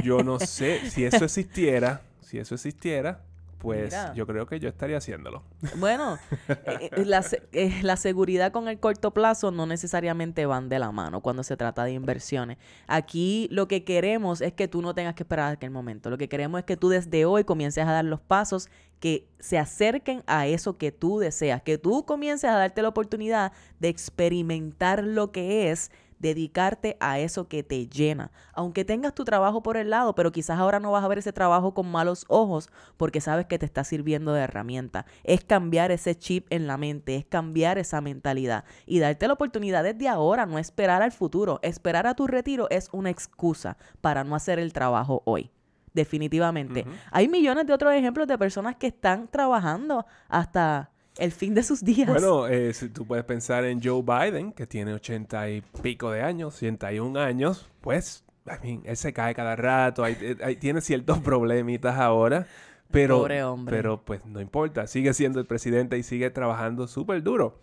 A: yo no sé, si eso existiera, si eso existiera, pues yo creo que yo estaría haciéndolo. Bueno, eh,
B: eh, la, eh, la, seguridad con el corto plazo no necesariamente van de la mano cuando se trata de inversiones. Aquí lo que queremos es que tú no tengas que esperar aquel momento. Lo que queremos es que tú desde hoy comiences a dar los pasos que se acerquen a eso que tú deseas, que tú comiences a darte la oportunidad de experimentar lo que es dedicarte a eso que te llena. Aunque tengas tu trabajo por el lado, pero quizás ahora no vas a ver ese trabajo con malos ojos porque sabes que te está sirviendo de herramienta. Es cambiar ese chip en la mente, es cambiar esa mentalidad y darte la oportunidad desde ahora, no esperar al futuro. Esperar a tu retiro es una excusa para no hacer el trabajo hoy definitivamente. Hay millones de otros ejemplos de personas que están trabajando hasta el fin de sus días. Bueno,
A: eh, si tú puedes pensar en Joe Biden, que tiene ochenta y pico de años, 101 años, pues, I mean, él se cae cada rato, eh, tiene ciertos problemitas ahora, pero, Pobre hombre. pero pues no importa, sigue siendo el presidente y sigue trabajando súper duro.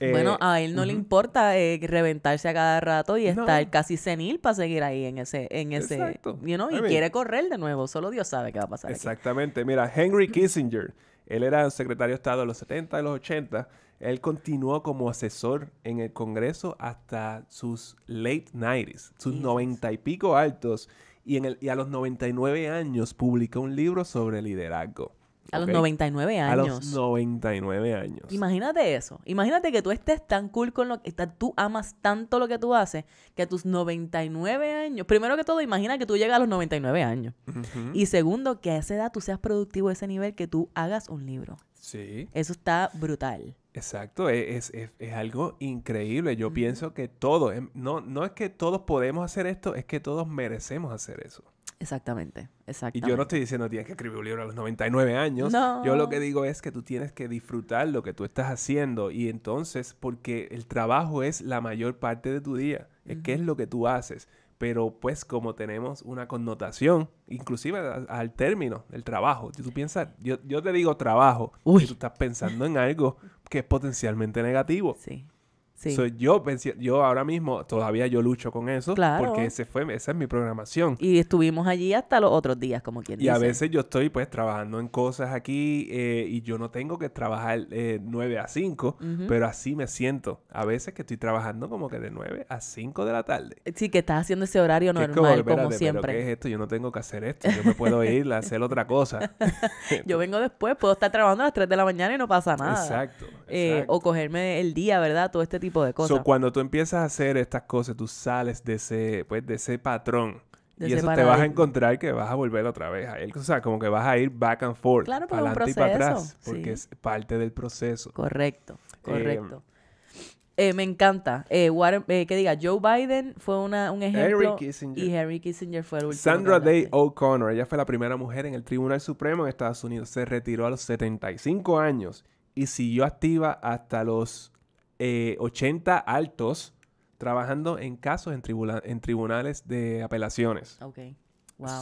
A: bueno, eh, a él no le
B: importa reventarse a cada rato y estar casi senil para seguir ahí en ese, en ese, you y quiere
A: correr de nuevo, solo Dios sabe qué va a pasar. Exactamente, mira, Henry Kissinger. Él era secretario de Estado de los 70 y los 80. Él continuó como asesor en el Congreso hasta sus late 90s, sus 90 y pico altos. Y, y a los 99 años publicó un libro sobre liderazgo.
B: A los 99 años. A los
A: 99 años.
B: Imagínate eso. Imagínate que tú estés tan cool con lo que... Tú amas tanto lo que tú haces que a tus 99 años... Primero que todo, imagina que tú llegas a los 99 años. Y segundo, que a esa edad tú seas productivo a ese nivel que tú hagas un libro. Sí. Eso está brutal.
A: Exacto, e, es, es, es algo increíble. Yo pienso que todos, em, no, no es que todos podemos hacer esto, es que todos merecemos hacer eso. Exactamente, exactamente. Y yo no estoy diciendo tienes que escribir un libro a los 99 años. No. Yo lo que digo es que tú tienes que disfrutar lo que tú estás haciendo y entonces, porque el trabajo es la mayor parte de tu día, es qué es lo que tú haces. Pero pues como tenemos una connotación, inclusive al término del trabajo, si tú piensas, yo, te digo trabajo, tú estás pensando en algo que es potencialmente negativo. Sí. So, yo, ahora mismo todavía yo lucho con eso porque ese fue, esa es mi programación.
B: Y estuvimos allí hasta los otros días, como
A: quien dice. Y a veces yo estoy pues trabajando en cosas aquí eh, y yo no tengo que trabajar eh, 9 a 5, pero así me siento. A veces que estoy trabajando como que de 9 a 5 de la tarde.
B: Eh, sí, que estás haciendo ese horario normal, como, siempre. Pero ¿qué es
A: esto? Yo no tengo que hacer esto. Yo me puedo ir a hacer otra cosa.
B: yo vengo después, puedo estar trabajando a las 3 de la mañana y no pasa nada. Exacto. Eh, o cogerme el día, ¿verdad? Todo este tipo
A: cuando tú empiezas a hacer estas cosas, tú sales de ese, pues, de ese patrón. y eso te vas a encontrar que vas a volver otra vez a él. O sea, como que vas a ir back and forth. Claro, pero Y para atrás, porque es parte del proceso. Correcto, eh, correcto.
B: Eh, me encanta. Eh, que diga, Joe Biden fue un ejemplo. Y Henry Kissinger fue el último. Sandra Day
A: O'Connor, ella fue la primera mujer en el Tribunal Supremo en Estados Unidos. Se retiró a los 75 años y siguió activa hasta los 80 eh, altos trabajando en casos en, en tribunales de apelaciones. Ok.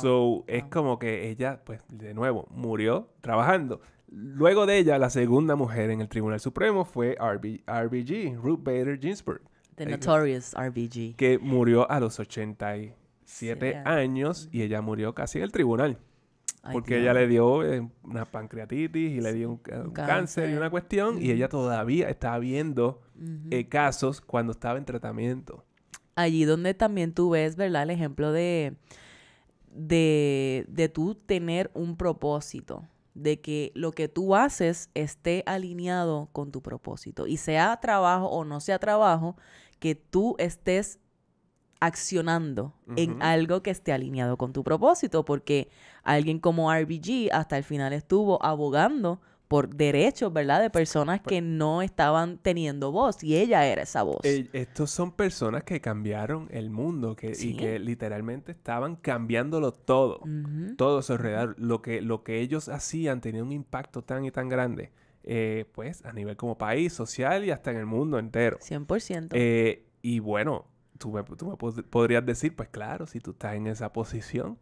A: So, es como que ella, pues, de nuevo, murió trabajando. Luego de ella, la segunda mujer en el Tribunal Supremo fue RB RBG, Ruth Bader Ginsburg. The Notorious RBG. Que murió a los 87 años y ella murió casi en el tribunal porque ella le dio eh, una pancreatitis y le dio un, cáncer. y una cuestión. Y ella todavía estaba viendo eh, casos cuando estaba en tratamiento.
B: Allí donde también tú ves, ¿verdad? El ejemplo de, de, de tú tener un propósito de que lo que tú haces esté alineado con tu propósito. Y sea trabajo o no sea trabajo, que tú estés accionando en algo que esté alineado con tu propósito, porque alguien como RBG hasta el final estuvo
A: abogando
B: por derechos, ¿verdad? De personas que no estaban teniendo voz y ella era esa voz. Eh,
A: estos son personas que cambiaron el mundo que, y que literalmente estaban cambiándolo todo, todo eso. Lo que, lo que ellos hacían tenía un impacto tan y tan grande, eh, pues a nivel como país, social y hasta en el mundo entero. 100%. Eh, y bueno, tú me, podrías decir, pues claro, si tú estás en esa posición,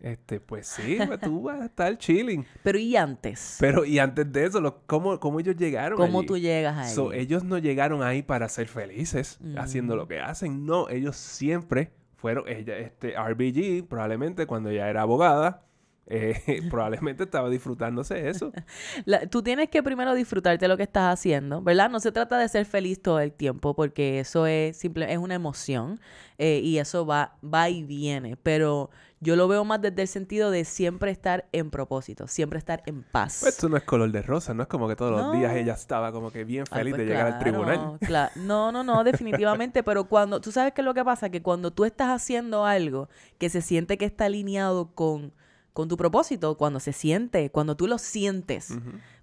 A: este, pues sí, pues tú vas a estar chilling. Pero ¿y antes? Pero ¿y antes de eso? ¿cómo, ¿Cómo ellos llegaron ¿Cómo tú llegas ahí? eso ellos no llegaron ahí para ser felices haciendo lo mm. que hacen. No, ellos siempre fueron... Ella, este, RBG, probablemente cuando ya era abogada, eh, probablemente estaba disfrutándose eso.
B: tú tienes que primero disfrutarte lo que estás haciendo, ¿verdad? No se trata de ser feliz todo el tiempo, porque eso es simple, es una emoción eh, y eso va, va y viene. Pero yo lo veo más desde el sentido de siempre estar en propósito, siempre estar en paz. Pues esto
A: no es color de rosa, no es como que todos los días ella estaba como que bien ah, feliz pues de llegar al tribunal.
B: No, no, no, definitivamente, pero cuando, tú sabes que lo que pasa, que cuando tú estás haciendo algo que se siente que está alineado con con tu propósito cuando se siente, cuando tú lo sientes,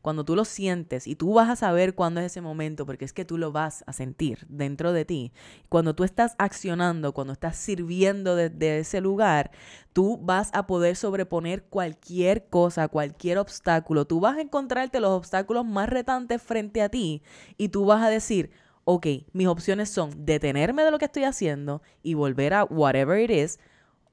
B: cuando tú lo sientes y tú vas a saber cuándo es ese momento porque es que tú lo vas a sentir dentro de ti. Cuando tú estás accionando, cuando estás sirviendo desde de ese lugar, tú vas a poder sobreponer cualquier cosa, cualquier obstáculo. Tú vas a encontrarte los obstáculos más retantes frente a ti y tú vas a decir, ok, mis opciones son detenerme de lo que estoy haciendo y volver a whatever it is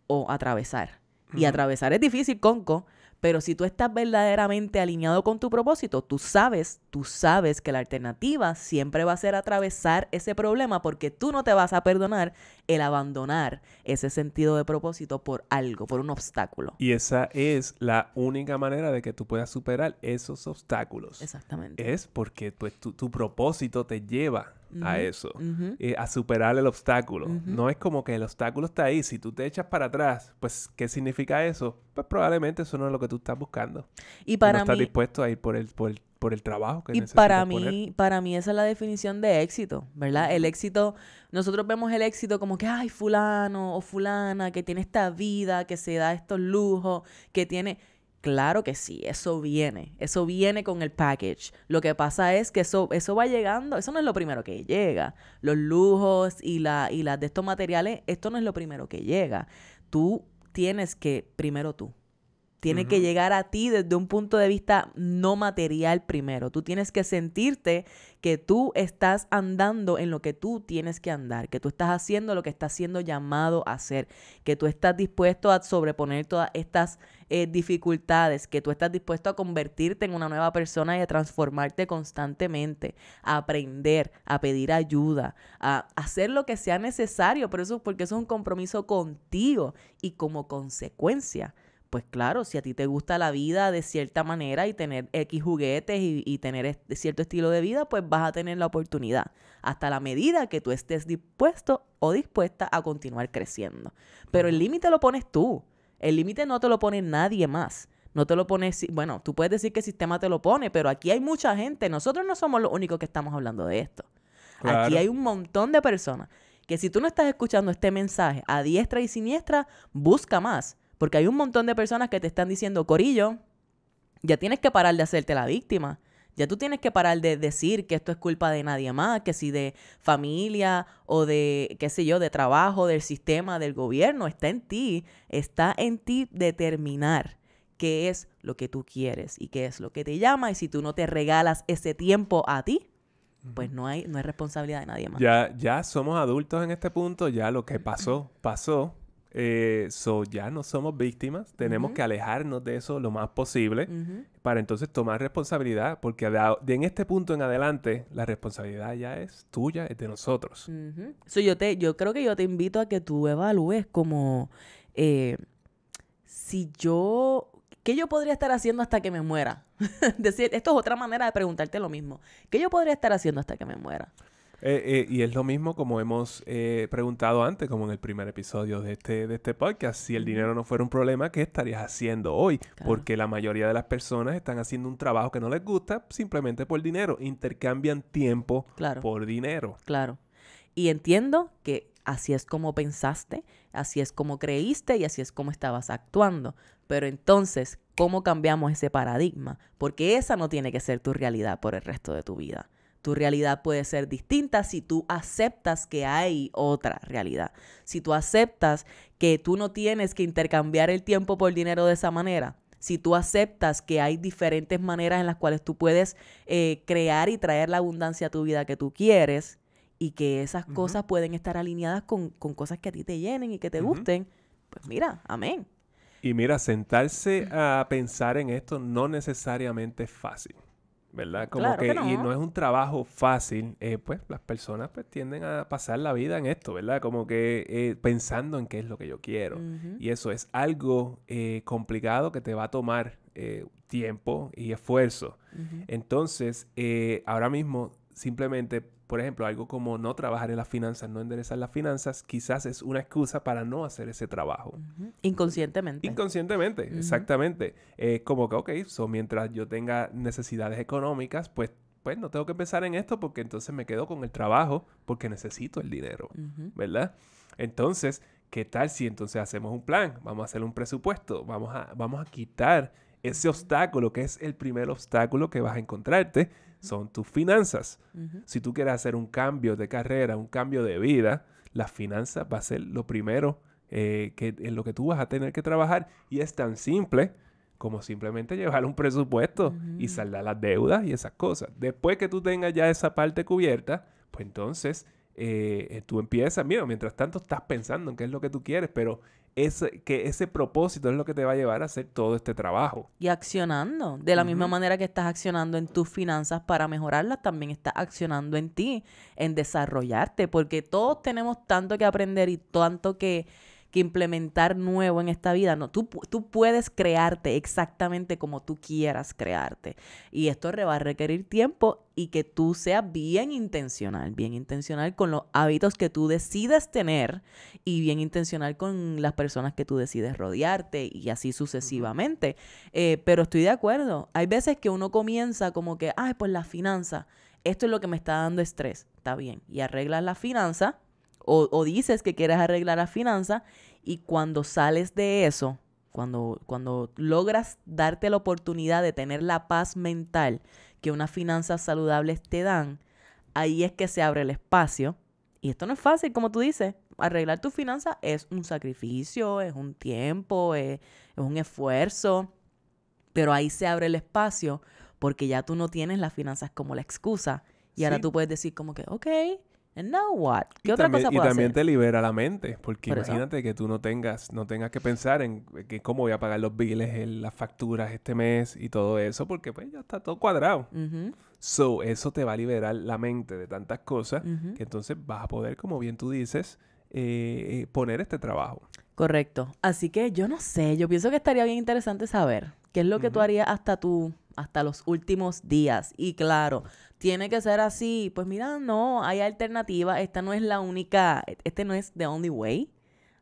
B: o atravesar y atravesar es difícil, Conco. Pero si tú estás verdaderamente alineado con tu propósito, tú sabes, tú sabes que la alternativa siempre va a ser atravesar ese problema porque tú no te vas a perdonar el abandonar ese sentido de propósito
A: por algo, por un obstáculo. Y esa es la única manera de que tú puedas superar esos obstáculos. Exactamente. Es porque pues, tu, propósito te lleva a eso, eh, a superar el obstáculo. No es como que el obstáculo está ahí, si tú te echas para atrás, pues ¿qué significa eso? Pues probablemente eso no es lo que tú estás buscando. Y para no estás dispuesto a ir por el, por el por el trabajo que y para mí
B: para mí esa es la definición de éxito verdad el éxito nosotros vemos el éxito como que ay fulano o fulana que tiene esta vida que se da estos lujos que tiene claro que sí eso viene eso viene con el package lo que pasa es que eso eso va llegando eso no es lo primero que llega los lujos y la y las de estos materiales esto no es lo primero que llega tú tienes que primero tú tiene que llegar a ti desde un punto de vista no material primero. Tú tienes que sentirte que tú estás andando en lo que tú tienes que andar, que tú estás haciendo lo que estás siendo llamado a hacer, que tú estás dispuesto a sobreponer todas estas eh, dificultades, que tú estás dispuesto a convertirte en una nueva persona y a transformarte constantemente, a aprender, a pedir ayuda, a hacer lo que sea necesario, por eso porque eso es un compromiso contigo y como consecuencia pues claro, si a ti te gusta la vida de cierta manera y tener X juguetes y, tener cierto estilo de vida, pues vas a tener la oportunidad, hasta la medida que tú estés dispuesto o dispuesta a continuar creciendo. Pero el límite lo pones tú, el límite no te lo pone nadie más. No te lo pones, bueno, tú puedes decir que el sistema te lo pone, pero aquí hay mucha gente, nosotros no somos los únicos que estamos hablando de esto. Aquí hay un montón de personas que si tú no estás escuchando este mensaje a diestra y siniestra, busca más. Porque hay un montón de personas que te están diciendo, Corillo, ya tienes que parar de hacerte la víctima. Ya tú tienes que parar de decir que esto es culpa de nadie más, que si de familia o de, qué sé yo, de trabajo, del sistema, del gobierno, está en ti, está en ti determinar qué es lo que tú quieres y qué es lo que te llama y si tú no te regalas ese tiempo a ti, pues no hay, no hay responsabilidad de nadie más.
A: Ya, ya somos adultos en este punto, ya lo que pasó, pasó eh, so ya no somos víctimas, tenemos que alejarnos de eso lo más posible para entonces tomar responsabilidad, porque de, en este punto en adelante la responsabilidad ya es tuya, es de nosotros.
B: yo, te, yo creo que yo te invito a que tú evalúes como eh, si yo, ¿qué yo podría estar haciendo hasta que me muera? decir, esto es otra manera de preguntarte lo mismo. ¿Qué yo podría estar haciendo hasta que me muera?
A: Eh, eh, y es lo mismo como hemos eh, preguntado antes, como en el primer episodio de este, de este podcast, si el dinero no fuera un problema, ¿qué estarías haciendo hoy? Porque la mayoría de las personas están haciendo un trabajo que no les gusta simplemente por dinero, intercambian tiempo por dinero. Claro. Y entiendo que así es como pensaste, así es como creíste y así
B: es como estabas actuando. Pero entonces, ¿cómo cambiamos ese paradigma? Porque esa no tiene que ser tu realidad por el resto de tu vida. Tu realidad puede ser distinta si tú aceptas que hay otra realidad. Si tú aceptas que tú no tienes que intercambiar el tiempo por dinero de esa manera. Si tú aceptas que hay diferentes maneras en las cuales tú puedes eh, crear y traer la abundancia a tu vida que tú quieres y que esas cosas pueden estar alineadas con, cosas que a ti te llenen y que te gusten,
A: pues mira, amén. Y mira, sentarse a pensar en esto no necesariamente es fácil. ¿verdad? Como que, no. y no es un trabajo fácil, eh, pues las personas pues, tienden a pasar la vida en esto, ¿verdad? Como que eh, pensando en qué es lo que yo quiero. Y eso es algo eh, complicado que te va a tomar tiempo y esfuerzo. Entonces, ahora mismo simplemente por ejemplo, algo como no trabajar en las finanzas, no enderezar las finanzas, quizás es una excusa para no hacer ese trabajo. Inconscientemente. Inconscientemente, exactamente. Es como que, ok, mientras yo tenga necesidades económicas, pues, pues no tengo que pensar en esto porque entonces me quedo con el trabajo porque necesito el dinero, ¿verdad? Entonces, ¿qué tal si entonces hacemos un plan? Vamos a hacer un presupuesto, vamos a, vamos a quitar ese obstáculo que es el primer obstáculo que vas a encontrarte son tus finanzas. Si tú quieres hacer un cambio de carrera, un cambio de vida, las finanzas va a ser lo primero eh, que, en lo que tú vas a tener que trabajar. Y es tan simple como simplemente llevar un presupuesto y saldar las deudas y esas cosas. Después que tú tengas ya esa parte cubierta, pues entonces eh, eh, tú empiezas, mira, mientras tanto estás pensando en qué es lo que tú quieres, pero es que ese propósito es lo que te va a llevar a hacer todo este trabajo.
B: Y accionando. De la misma manera que estás accionando en tus finanzas para mejorarlas, también estás accionando en ti, en desarrollarte, porque todos tenemos tanto que aprender y tanto que que implementar nuevo en esta vida. No, tú, tú puedes crearte exactamente como tú quieras crearte. Y esto va a requerir tiempo y que tú seas bien intencional, bien intencional con los hábitos que tú decides tener y bien intencional con las personas que tú decides rodearte y así sucesivamente. Eh, pero estoy de acuerdo. Hay veces que uno comienza como que, ay, pues la finanza, esto es lo que me está dando estrés. Está bien. Y arreglas la finanza o, dices que quieres arreglar la finanza y cuando sales de eso, cuando, cuando logras darte la oportunidad de tener la paz mental que unas finanzas saludables te dan, ahí es que se abre el espacio. Y esto no es fácil, como tú dices, arreglar tu finanza es un sacrificio, es un tiempo, es, un esfuerzo, pero ahí se abre el espacio porque ya tú no tienes las finanzas como la excusa. Y ahora tú puedes decir como que, ok, Now what? ¿Qué y otra también, cosa puedo Y también
A: te libera la mente, porque imagínate que tú no tengas, no tengas que pensar en eh, que cómo voy a pagar los biles, las facturas este mes y todo eso, porque pues ya está todo cuadrado. So, eso te va a liberar la mente de tantas cosas que entonces vas a poder, como bien tú dices, eh, eh, poner este trabajo. Correcto.
B: Así que yo no sé, yo pienso que estaría bien interesante saber qué es lo que tú harías hasta tu hasta los últimos días. Y claro, tiene que ser así. Pues mira, no, hay alternativa. Esta no es la única, este no es the only way.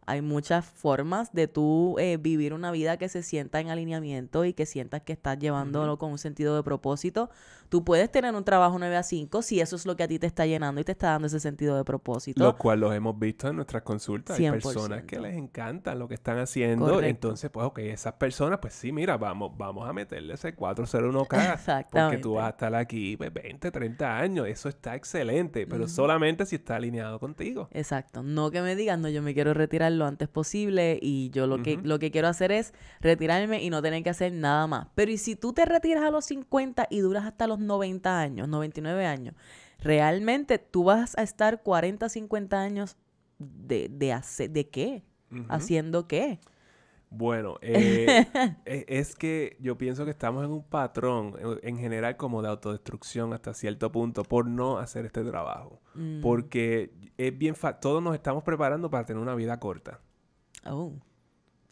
B: Hay muchas formas de tú eh, vivir una vida que se sienta en alineamiento y que sientas que estás llevándolo con un sentido de propósito. Tú puedes tener un trabajo 9 a 5 si eso es lo que a ti te está llenando y te está dando ese sentido de
A: propósito. Lo cual los hemos visto en nuestras consultas. Hay personas que les encanta lo que están haciendo. Entonces, pues, ok, esas personas, pues sí, mira, vamos, vamos a meterle ese 401k. Porque tú vas a estar aquí 20, pues, 30 años. Eso está excelente, pero solamente si está alineado contigo.
B: Exacto. No que me digan, no, yo me quiero retirar lo antes posible y yo lo, que, lo que quiero hacer es retirarme y no tener que hacer nada más. Pero y si tú te retiras a los 50 y duras hasta los 90 años, 99 años, realmente tú vas a estar 40, 50 años
A: de, de, de qué, haciendo qué. Bueno, eh, e, es que yo pienso que estamos en un patrón eh, en general como de autodestrucción hasta cierto punto por no hacer este trabajo. Mm. Porque es bien todos nos estamos preparando para tener una vida corta. Oh.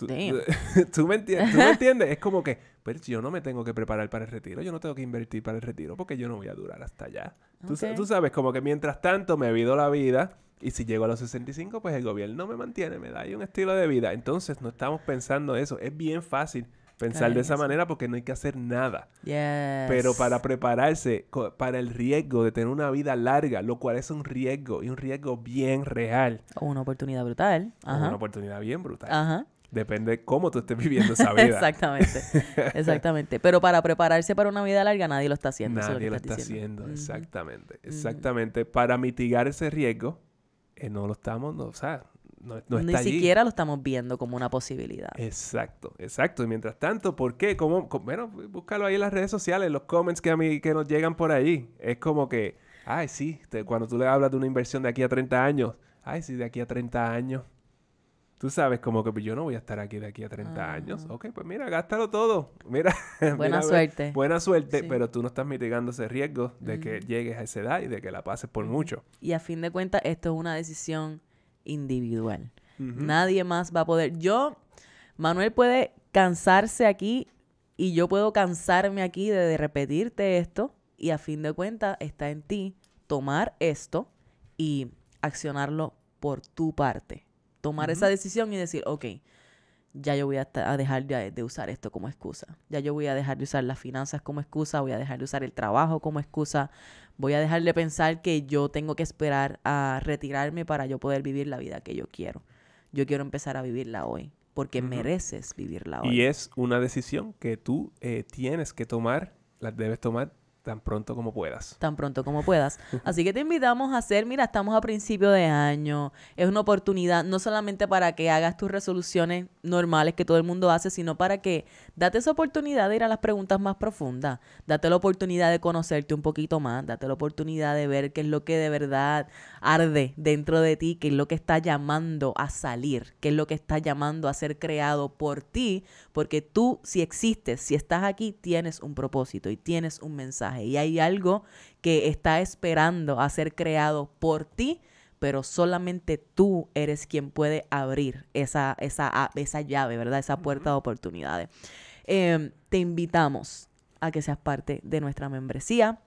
A: Tú, me entiendes, Es como que, pero pues, yo no me tengo que preparar para el retiro, yo no tengo que invertir para el retiro porque yo no voy a durar hasta allá. Tú, tú, sabes, como que mientras tanto me vido la vida y si llego a los 65, pues el gobierno me mantiene, me da ahí un estilo de vida. Entonces no estamos pensando eso. Es bien fácil pensar de esa manera porque no hay que hacer nada. Pero para prepararse para el riesgo de tener una vida larga, lo cual es un riesgo y un riesgo bien real. O una oportunidad brutal. Ajá. Una oportunidad bien brutal. Ajá. Depende cómo tú estés viviendo esa vida. exactamente, exactamente.
B: Pero para prepararse para una vida larga nadie lo está haciendo. Nadie lo, está haciendo,
A: exactamente, exactamente. Para mitigar ese riesgo, eh, no lo estamos, no, o sea, no, Ni siquiera lo estamos viendo como una posibilidad. Exacto, exacto. Y mientras tanto, ¿por qué? ¿Cómo, bueno, búscalo ahí en las redes sociales, los comments que a mí que nos llegan por ahí. Es como que, ay, sí, cuando tú le hablas de una inversión de aquí a 30 años, ay, sí, de aquí a 30 años Tú sabes, como que pues, yo no voy a estar aquí de aquí a 30 ah. años. Ok, pues mira, gástalo todo. Mira. Buena suerte. buena suerte, pero tú no estás mitigando ese riesgo de que mm. llegues a esa edad y de que la pases por mucho.
B: Y a fin de cuentas, esto es una decisión
A: individual.
B: Nadie más va a poder. Yo, Manuel puede cansarse aquí y yo puedo cansarme aquí de repetirte esto y a fin de cuentas está en ti tomar esto y accionarlo por tu parte tomar esa decisión y decir, ok, ya yo voy a, dejar de, usar esto como excusa, ya yo voy a dejar de usar las finanzas como excusa, voy a dejar de usar el trabajo como excusa, voy a dejar de pensar que yo tengo que esperar a retirarme para yo poder vivir la vida que yo quiero. Yo quiero empezar a vivirla hoy, porque mereces vivirla hoy.
A: Y es una decisión que tú eh, tienes que tomar, la debes tomar Tan pronto como puedas.
B: Tan pronto como puedas. Así que te invitamos a hacer, mira, estamos a principio de año. Es una oportunidad no solamente para que hagas tus resoluciones normales que todo el mundo hace, sino para que date esa oportunidad de ir a las preguntas más profundas. Date la oportunidad de conocerte un poquito más. Date la oportunidad de ver qué es lo que de verdad arde dentro de ti, qué es lo que está llamando a salir, qué es lo que está llamando a ser creado por ti, porque tú si existes, si estás aquí, tienes un propósito y tienes un mensaje y hay algo que está esperando a ser creado por ti, pero solamente tú eres quien puede abrir esa, esa, esa llave, ¿verdad? Esa puerta de oportunidades. Em, te invitamos a que seas parte de nuestra membresía.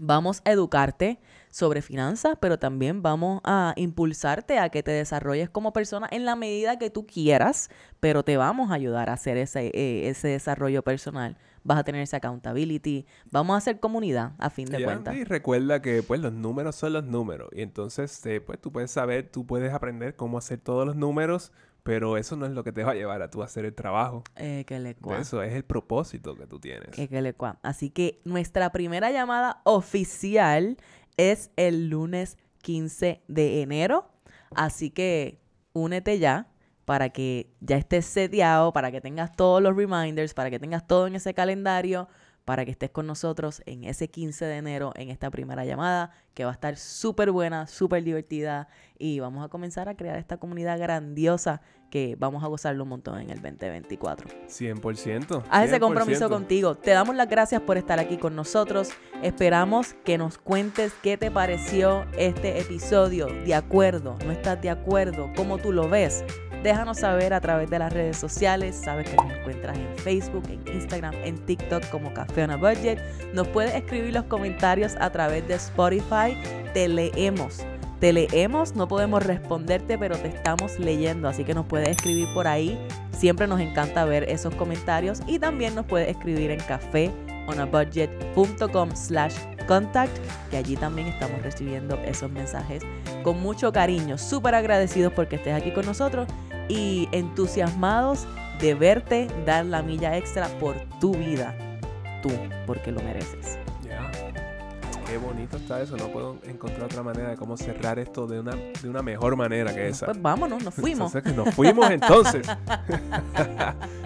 B: Vamos a educarte sobre finanzas, pero también vamos a impulsarte a que te desarrolles como persona en la medida que tú quieras, pero te vamos a ayudar a hacer ese, eh, ese desarrollo personal vas a tener esa accountability, vamos a hacer comunidad a fin de cuentas. Y
A: recuerda que pues los números son los números y entonces eh, pues tú puedes saber, tú puedes aprender cómo hacer todos los números, pero eso no es lo que te va a llevar a tú hacer el trabajo. Eh, que le Eso es el propósito que tú tienes. que le Así que
B: nuestra primera llamada oficial es el lunes 15 de enero. Así que únete ya para que ya estés sediado... para que tengas todos los reminders, para que tengas todo en ese calendario, para que estés con nosotros en ese 15 de enero, en esta primera llamada, que va a estar súper buena, súper divertida y vamos a comenzar a crear esta comunidad grandiosa que vamos a gozarlo un montón en el 2024. 100%. Haz ese compromiso contigo. Te damos las gracias por estar aquí con nosotros. Esperamos que nos cuentes qué te pareció este episodio. ¿De acuerdo? ¿No estás de acuerdo? ¿Cómo tú lo ves? Déjanos saber a través de las redes sociales. Sabes que nos encuentras en Facebook, en Instagram, en TikTok como Café on a Budget. Nos puedes escribir los comentarios a través de Spotify. Te leemos. Te leemos, no podemos responderte, pero te estamos leyendo, así que nos puedes escribir por ahí. Siempre nos encanta ver esos comentarios y también nos puedes escribir en cafeonabudget.com contact, que allí también estamos recibiendo esos mensajes con mucho cariño, súper agradecidos porque estés aquí con nosotros y entusiasmados de verte dar la milla extra por tu vida. Tú, porque
A: lo mereces. Qué bonito está eso, no puedo encontrar otra manera de cómo cerrar esto de una, de una mejor manera que esa. Pues vámonos, nos fuimos. nos fuimos entonces.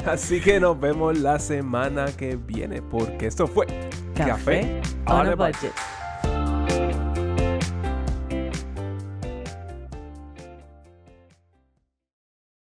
A: Así que nos vemos la semana que viene, porque esto fue Café, on, budget.